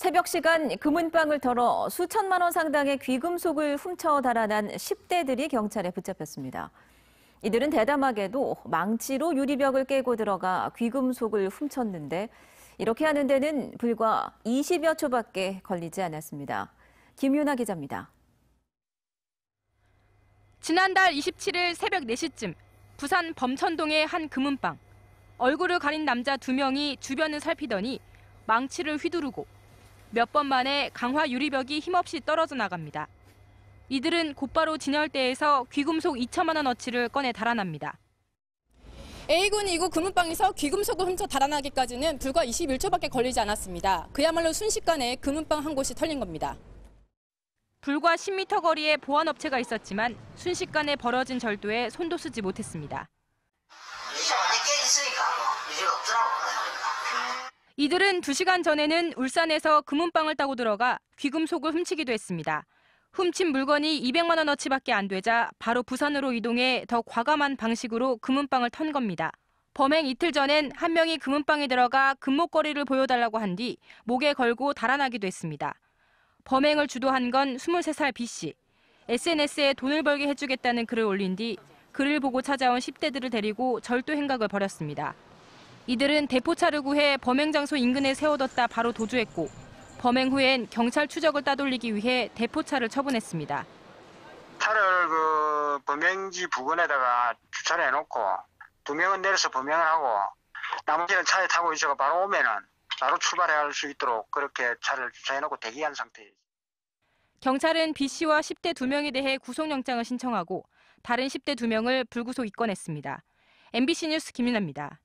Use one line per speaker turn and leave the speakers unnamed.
새벽 시간 금은방을 털어 수천만 원 상당의 귀금속을 훔쳐 달아난 10대들이 경찰에 붙잡혔습니다. 이들은 대담하게도 망치로 유리벽을 깨고 들어가 귀금속을 훔쳤는데 이렇게 하는 데는 불과 20여 초밖에 걸리지 않았습니다. 김윤아 기자입니다.
지난달 27일 새벽 4시쯤 부산 범천동의 한 금은방. 얼굴을 가린 남자 두 명이 주변을 살피더니 망치를 휘두르고 몇번 만에 강화 유리벽이 힘없이 떨어져 나갑니다. 이들은 곧바로 진열대에서 귀금속 2천만 원어치를 꺼내 달아납니다. A군 2구 금은방에서 귀금속을 훔쳐 달아나기까지는 불과 21초밖에 걸리지 않았습니다. 그야말로 순식간에 금은방 한 곳이 털린 겁니다. 불과 10m 거리에 보안업체가 있었지만 순식간에 벌어진 절도에 손도 쓰지 못했습니다. 이들은 2시간 전에는 울산에서 금은방을 따고 들어가 귀금속을 훔치기도 했습니다. 훔친 물건이 200만 원어치밖에 안 되자 바로 부산으로 이동해 더 과감한 방식으로 금은방을 턴 겁니다. 범행 이틀 전엔 한 명이 금은방에 들어가 금목걸이를 보여달라고 한 뒤 목에 걸고 달아나기도 했습니다. 범행을 주도한 건 23살 B 씨. SNS에 돈을 벌게 해주겠다는 글을 올린 뒤 글을 보고 찾아온 10대들을 데리고 절도 행각을 벌였습니다. 이들은 대포차를 구해 범행 장소 인근에 세워뒀다 바로 도주했고 범행 후엔 경찰 추적을 따돌리기 위해 대포차를 처분했습니다.
차를 그 범행지 부근에다가 주차를 해놓고 두 명은 내려서 범행을 하고 나머지는 차에 타고 있어서 바로 오면은 바로 출발할 수 있도록 그렇게 차를 주차해놓고 대기한 상태입니
경찰은 B 씨와 10대 2명에 대해 구속영장을 신청하고 다른 10대 2명을 불구속 입건했습니다. MBC 뉴스 김윤아입니다.